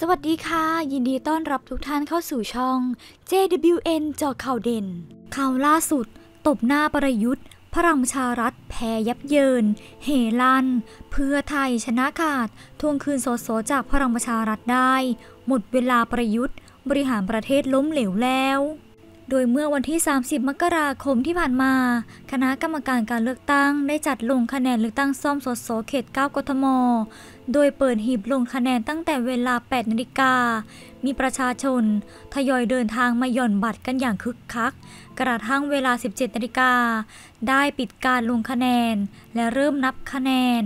สวัสดีค่ะ ยินดีต้อนรับทุกท่านเข้าสู่ช่อง JWN จอข่าวเด่น ข่าวล่าสุด ตบหน้าประยุทธ์ พระรังชารัฐ แพ้ยับเยินเฮลัน เพื่อไทยชนะขาดทวงคืนสสจากพรังชารัฐได้ หมดเวลาประยุทธ์ บริหารประเทศล้มเหลวแล้วโดยเมื่อวันที่ 30 มกราคมที่ผ่านมา คณะกรรมการการเลือกตั้ง ได้จัดลงคะแนนเลือกตั้งซ่อมสดสเขต 9 กทม โดยเปิดหีบลงคะแนนตั้งแต่เวลา 8 นาฬิกา มีประชาชน ทยอยเดินทางมาหย่อนบัตรกันอย่างคึกคัก กระทั่งเวลา 17 นาฬิกา ได้ปิดการลงคะแนนและเริ่มนับคะแนน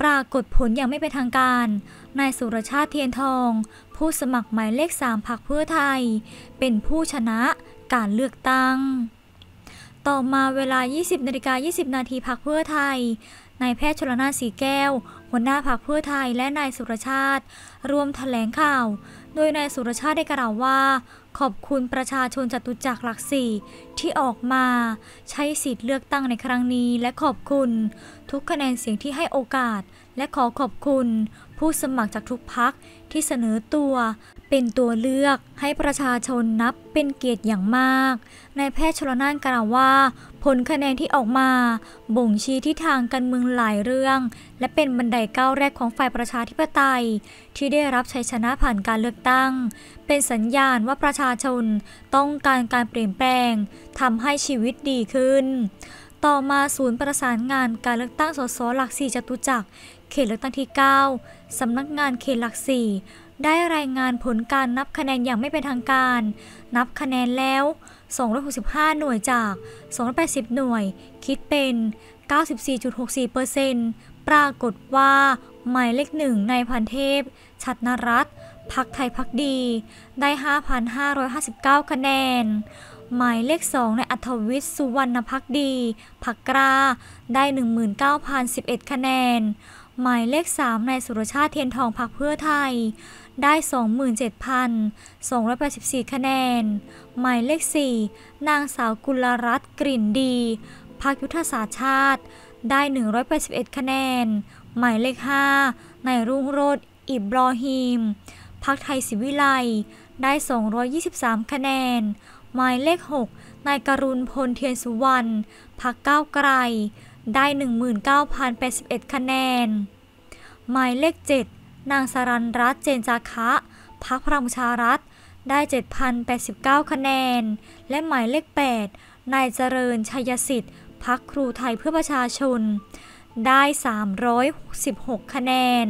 ปรากฏผลอย่างไม่เป็นทางการ นายสุรชาติเทียนทองผู้สมัครหมายเลขสามพรรคเพื่อไทย เป็นผู้ชนะการเลือกตั้ง ต่อมาเวลา 20นาฬิกา20 นาทีพรรคเพื่อไทยนายแพทย์ชลนาสีแก้ว หัวหน้าพรรคเพื่อไทยและนายสุรชาติ รวมถแถลงข่าว โดยนายสุรชาติได้กล่าวว่าขอบคุณประชาชนจตุจักรหลักสี่ที่ออกมา ใช้สิทธิ์เลือกตั้งในครั้งนี้ และขอบคุณ ทุกคะแนนเสียงที่ให้โอกาส และขอขอบคุณ ผู้สมัครจากทุกพักที่เสนอตัว เป็นตัวเลือกให้ประชาชนนับเป็นเกียรติอย่างมากนายแพทย์ชลนานกล่าวว่า ผลคะแนนที่ออกมา บ่งชี้ทิศทางการเมืองหลายเรื่อง และเป็นบันไดก้าวแรกของฝ่ายประชาธิปไตย ที่ได้รับชัยชนะผ่านการเลือกตั้งเป็นสัญญาณว่าประชาชนต้องการการเปลี่ยนแปลงทำให้ชีวิตดีขึ้น ต่อมาศูนย์ประสานงานการเลือกตั้งสสหลักสี่จตุจักร เขตเลือกตั้งที่ 9 สำนักงานเขตหลักสี่ได้รายงานผลการนับคะแนนอย่างไม่เป็นทางการ นับคะแนนแล้ว 265 หน่วยจาก 280 หน่วย คิดเป็น 94.64%ปรากฏว่าหมายเลขหนึ่งในพันเทพ ชัดนรัตน์พักไทยพักดีได้ 5,559 คะแนน หมายเลข2ในอัธวิทย์สุวรรณพักดีพักกล้าได้ 19,011 คะแนน หมายเลข3ในสุรชาติเทียนทองพักเพื่อไทย ได้ 27,284 คะแนน หมายเลข 4 นางสาวกุลรัตน์กลิ่นดีพักยุทธศาสตร์ชาติได้ 181 คะแนน หมายเลข5ในรุ่งโรจน์อิบรอฮีมพักไทยศิวิไลได้ 223 คะแนน หมายเลข6นายกรุณพลเทียนสุวรรณพักก้าวไกลได้ 19,081 คะแนน หมายเลข7 นางสรันรัตเจนจาคะพักพระมชารัฐได้7,089 คะแนน และหมายเลข8นายเจริญชัยสิทธิ์พักครูไทยเพื่อประชาชน ได้316คะแนน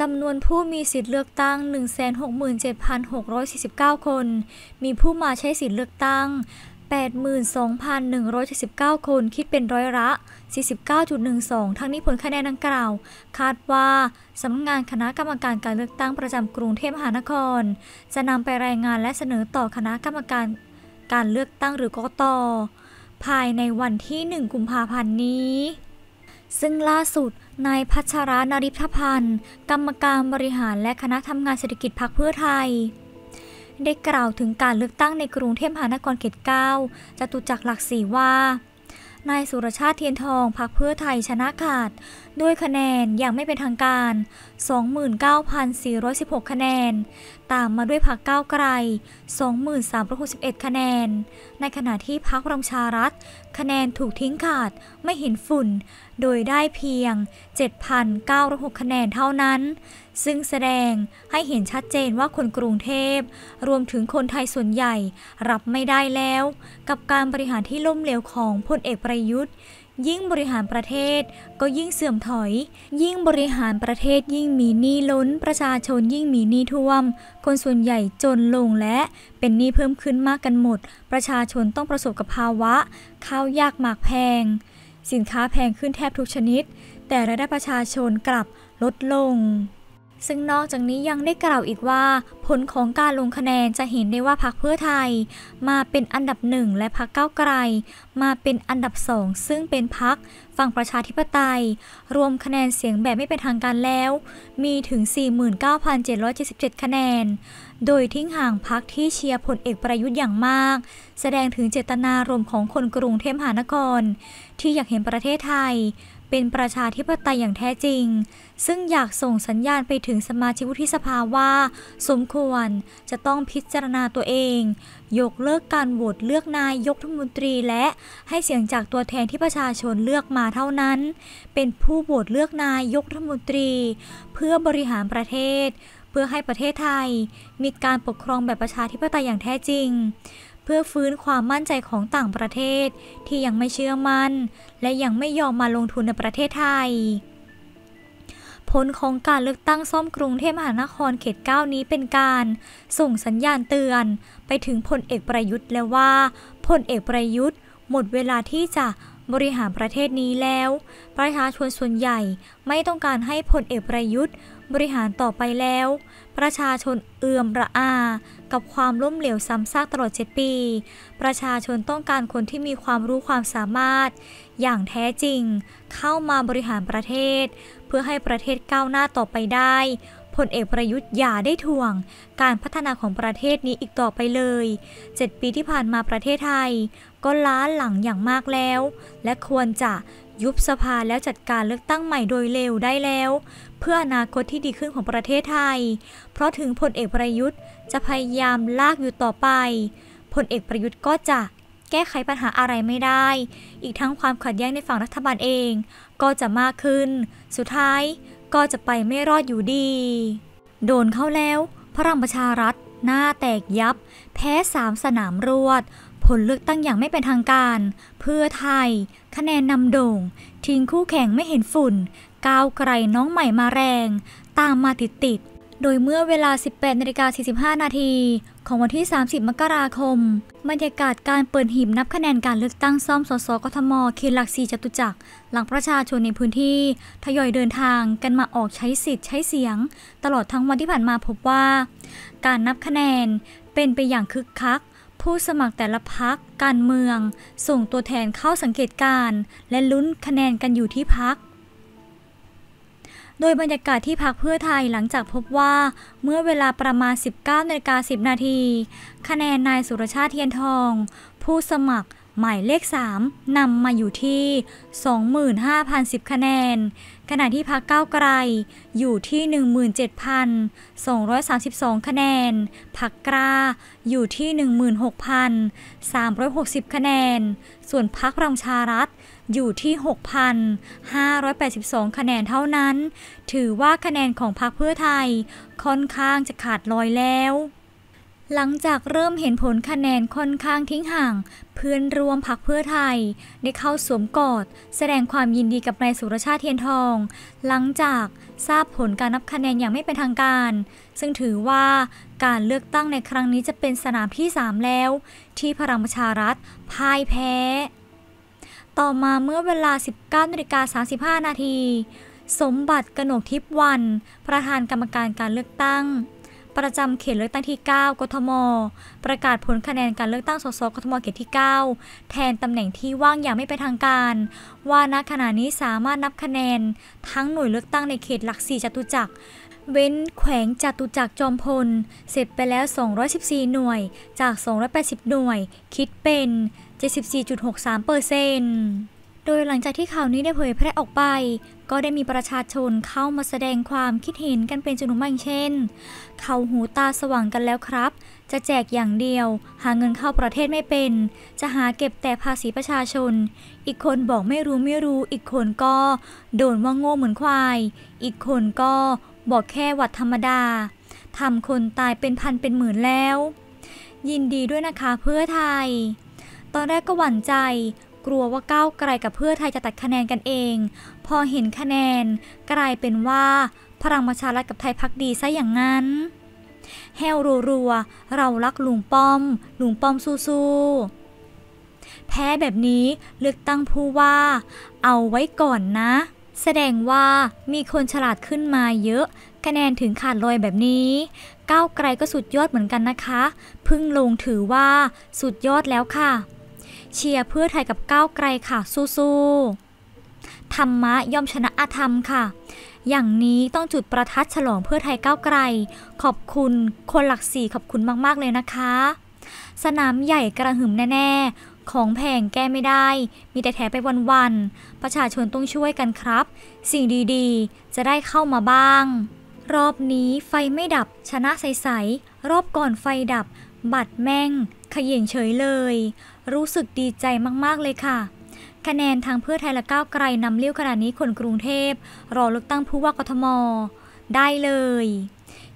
จำนวนผู้มีสิทธิเลือกตั้ง 167,649 คน มีผู้มาใช้สิทธิเลือกตั้ง 82,179 คน คิดเป็นร้อยละ 49.12 ทั้งนี้ผลคะแนนดังกล่าว คาดว่าสำนักงานคณะกรรมการการเลือกตั้งประจำกรุงเทพมหานคร จะนำไปรายงานและเสนอต่อคณะกรรมการการเลือกตั้งหรือกกตภายในวันที่ 1 กุมภาพันธ์นี้ซึ่งล่าสุดนายพัชรานริพพันธ์ กรรมการบริหารและคณะทำงานเศรษฐกิจพรรคเพื่อไทย ได้กล่าวถึงการเลือกตั้งในกรุงเทพมหานครเขต9จตุจักรหลักสีว่านายสุรชาติเทียนทองพักเพื่อไทยชนะขาด ด้วยคะแนนอย่างไม่เป็นทางการ 29,416 คะแนน ตามมาด้วยพักก้าวไกล 2 3 6 1 1 คะแนน ในขณะที่พักรังชารัฐ คะแนนถูกทิ้งขาดไม่เห็นฝุ่น โดยได้เพียง 7,906คะแนนเท่านั้นซึ่งแสดงให้เห็นชัดเจนว่าคนกรุงเทพรวมถึงคนไทยส่วนใหญ่รับไม่ได้แล้วกับการบริหารที่ล้มเหลวของพลเอกประยุทธ์ ยิ่งบริหารประเทศก็ยิ่งเสื่อมถอย ยิ่งบริหารประเทศยิ่งมีหนี้ล้น ประชาชนยิ่งมีหนี้ท่วม คนส่วนใหญ่จนลงและเป็นหนี้เพิ่มขึ้นมากกันหมด ประชาชนต้องประสบกับภาวะข้าวยากหมากแพง สินค้าแพงขึ้นแทบทุกชนิด แต่รายได้ประชาชนกลับลดลงซึ่งนอกจากนี้ยังได้กล่าวอีกว่าผลของการลงคะแนนจะเห็นได้ว่าพรรคเพื่อไทย มาเป็นอันดับหนึ่งและพรรคก้าไกล มาเป็นอันดับสองซึ่งเป็นพรรคฝั่งประชาธิปไตย รวมคะแนนเสียงแบบไม่เป็นทางการแล้ว มีถึง 49,777คะแนน โดยทิ้งห่างพรรคที่เชียร์ผลเอกประยุทธ์อย่างมาก แสดงถึงเจตนารมณ์ของคนกรุงเทพมหานครที่อยากเห็นประเทศไทยเป็นประชาธิปไตยอย่างแท้จริง ซึ่งอยากส่งสัญญาณไปถึงสมาชิกวุฒิสภาว่า สมควรจะต้องพิจารณาตัวเอง ยกเลิกการโหวตเลือกนายกทุมนตรีและให้เสียงจากตัวแทนที่ประชาชนเลือกมาเท่านั้น เป็นผู้โหวตเลือกนายกทุมนตรี เพื่อบริหารประเทศ เพื่อให้ประเทศไทยมีการปกครองแบบประชาธิปไตยอย่างแท้จริงเพื่อฟื้นความมั่นใจของต่างประเทศที่ยังไม่เชื่อมัน่น และยังไม่ยอมมาลงทุนในประเทศไทย ผลของการเลือกตั้งซ่อมกรุงเทพมหานครเขต 9 นี้เป็นการ ส่งสัญญาณเตือนไปถึงพลเอกประยุทธ์แล้วว่าพลเอกประยุทธ์ หมดเวลาที่จะบริหารประเทศนี้แล้วประชาชนส่วนใหญ่ไม่ต้องการให้พลเอกประยุทธ์ บริหารต่อไปแล้ว ประชาชนเอื่อมระอา กับความล้มเหลวซ้ำซากตลอด7ปี ประชาชนต้องการคนที่มีความรู้ความสามารถ อย่างแท้จริง เข้ามาบริหารประเทศ เพื่อให้ประเทศก้าวหน้าต่อไปได้พลเอกประยุทธ์อย่าได้ทวงการพัฒนาของประเทศนี้อีกต่อไปเลย 7 ปีที่ผ่านมาประเทศไทย ก็ล้าหลังอย่างมากแล้ว และควรจะยุบสภาแล้วจัดการเลือกตั้งใหม่โดยเร็วได้แล้ว เพื่ออนาคตที่ดีขึ้นของประเทศไทย เพราะถึงพลเอกประยุทธ์จะพยายามลากอยู่ต่อไปพลเอกประยุทธ์ก็จะแก้ไขปัญหาอะไรไม่ได้ อีกทั้งความขัดแย้งในฝั่งรัฐบาลเองก็จะมากขึ้น สุดท้ายก็จะไปไม่รอดอยู่ดี โดนเข้าแล้วพลังประชารัฐ หน้าแตกยับ แพ้สามสนามรวด ผลเลือกตั้งอย่างไม่เป็นทางการ เพื่อไทย คะแนนนำโด่ง ทิ้งคู่แข่งไม่เห็นฝุ่น ก้าวไกลน้องใหม่มาแรง ตามมาติดติดโดยเมื่อเวลา 18นาิกา45นาที ของวันที่ 30 มกราคม บรรยากาศการเปิดหีบนับคะแนนการเลือกตั้ง ซ่อม สส กทมเขตหลักสี่จตุจักร หลังประชาชนในพื้นที่ ทยอยเดินทางกันมาออกใช้สิทธิ์ใช้เสียง ตลอดทั้งวันที่ผ่านมาพบว่า การนับคะแนนเป็นไปอย่างคึกคัก ผู้สมัครแต่ละพัก การเมือง ส่งตัวแทนเข้าสังเกตการและลุ้นคะแนนกันอยู่ที่พักโดยบรรยากาศที่พักเพื่อไทยหลังจากพบว่าเมื่อเวลาประมาณ 19นาฬิกา10นาทีคะแนนนายสุรชาติเทียนทอง ผู้สมัครหมายเลข 3นำมาอยู่ที่ 25,010 คะแนน ขณะที่พักก้าวไกล อยู่ที่ 17,232 คะแนนพักกล้าอยู่ที่ 16,360 คะแนน ส่วนพักรังชารัฐอยู่ที่ 6,582 คะแนนเท่านั้น ถือว่าคะแนนของพรรคเพื่อไทยค่อนข้างจะขาดลอยแล้ว หลังจากเริ่มเห็นผลคะแนนค่อนข้างทิ้งห่าง เพื่อนรวมพักเพื่อไทย ได้เข้าสวมกอด แสดงความยินดีกับนายสุรชาติเทียนทอง หลังจากทราบผลการนับคะแนนอย่างไม่เป็นทางการ ซึ่งถือว่าการเลือกตั้งในครั้งนี้จะเป็นสนามที่3แล้ว ที่พลังประชารัฐพ่ายแพ้ต่อมาเมื่อเวลา 19นาฬิกา35นาทีสมบัติกนกทิพวัน ประธานกรรมการการเลือกตั้ง ประจำเขตเลือกตั้งที่ 9 กทม ประกาศผลคะแนนการเลือกตั้งสสกทมเขตที่ 9 แทนตำแหน่งที่ว่างอย่างไม่เป็นทางการ ว่าณขณะนี้สามารถนับคะแนน ทั้งหน่วยเลือกตั้งในเขตหลัก4จตุจักรเว้นแขวงจตุจักรจอมพล เสร็จไปแล้ว 214 หน่วยจาก 280 หน่วยคิดเป็น74.63เปอร์เซนต์โดยหลังจากที่ข่าวนี้ได้เผยแพร่ออกไป ก็ได้มีประชาชนเข้ามาแสดงความคิดเห็นกันเป็นจำนวนมากเช่น เขาหูตาสว่างกันแล้วครับ จะแจกอย่างเดียว หาเงินเข้าประเทศไม่เป็น จะหาเก็บแต่ภาษีประชาชน อีกคนบอกไม่รู้ไม่รู้อีกคนก็โดนว่าโง่เหมือนควาย อีกคนก็บอกแค่หวัดธรรมดาทำคนตายเป็นพันเป็นหมื่นแล้ว ยินดีด้วยนะคะเพื่อไทย ตอนแรกก็หวั่นใจกลัวว่าก้าวไกลกับเพื่อไทยจะตัดคะแนนกันเอง พอเห็นคะแนนกลายเป็นว่าพลังประชารัฐกับไทยพักดีซะอย่างนั้น แฮวรัวๆเรารักลุงป้อมลุงป้อมสู้ๆแพ้แบบนี้เลือกตั้งผู้ว่า เอาไว้ก่อนนะแสดงว่ามีคนฉลาดขึ้นมาเยอะคะแนนถึงขาดลอยแบบนี้ก้าวไกลก็สุดยอดเหมือนกันนะคะพึ่งลงถือว่าสุดยอดแล้วค่ะ เชียร์เพื่อไทยกับก้าวไกลค่ะสู้ๆธรรมะย่อมชนะอาธรรมค่ะ อย่างนี้ต้องจุดประทัดฉลองเพื่อไทยก้าวไกล ขอบคุณคนหลักสี่ขอบคุณมากๆเลยนะคะ สนามใหญ่กระหึ่มแน่ๆของแพงแก้ไม่ได้ มีแต่แถไปวัน ๆ ประชาชนต้องช่วยกันครับ สิ่งดีๆจะได้เข้ามาบ้าง รอบนี้ไฟไม่ดับชนะใสๆรอบก่อนไฟดับ บัตรแม่งขย่งเฉยเลย รู้สึกดีใจมากๆเลยค่ะ คะแนนทางเพื่อไทยและก้าวไกลนำเลี้ยวขนาดนี้คนกรุงเทพ รอเลือกตั้งผู้ว่ากทม ได้เลย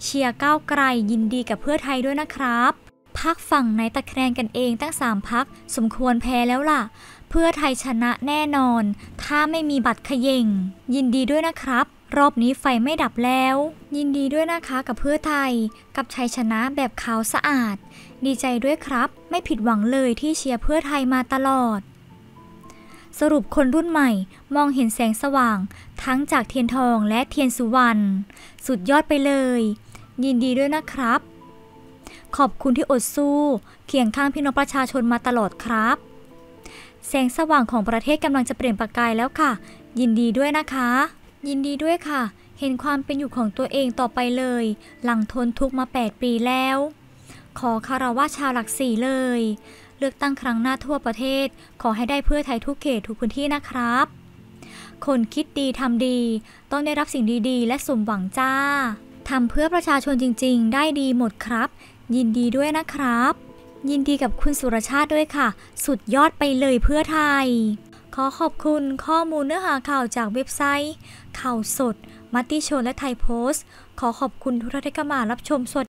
เชียร์ก้าวไกลยินดีกับเพื่อไทยด้วยนะครับพักฝั่งในตะแคงกันเองตั้งสามพัก สมควรแพ้แล้วล่ะ เพื่อไทยชนะแน่นอน ถ้าไม่มีบัตรขยิงยินดีด้วยนะครับ รอบนี้ไฟไม่ดับแล้ว ยินดีด้วยนะคะกับเพื่อไทย กับชัยชนะแบบขาวสะอาด ดีใจด้วยครับไม่ผิดหวังเลยที่เชียร์เพื่อไทยมาตลอด สรุปคนรุ่นใหม่ มองเห็นแสงสว่างทั้งจากเทียนทองและเทียนสุวรรณสุดยอดไปเลย ยินดีด้วยนะครับขอบคุณที่อดสู้เคียงข้างพี่น้องประชาชนมาตลอดครับ แสงสว่างของประเทศกำลังจะเปลี่ยนประกายแล้วค่ะ ยินดีด้วยนะคะ ยินดีด้วยค่ะ เห็นความเป็นอยู่ของตัวเองต่อไปเลย หลังทนทุกมา 8 ปีแล้ว ขอคารวะชาวหลักสี่เลย เลือกตั้งครั้งหน้าทั่วประเทศ ขอให้ได้เพื่อไทยทุกเขตทุกพื้นที่นะครับ คนคิดดีทำดี ต้องได้รับสิ่งดีๆ และสมหวังจ้าทำเพื่อประชาชนจริง ๆ ได้ดีหมดครับยินดีด้วยนะครับ ยินดีกับคุณสุรชาติด้วยค่ะ สุดยอดไปเลยเพื่อไทย ขอขอบคุณข้อมูลเนื้อหาข่าวจากเว็บไซต์ ข่าวสด มัติชนและไทยโพสต์ ขอขอบคุณทุกท่านที่เข้ามารับชมสด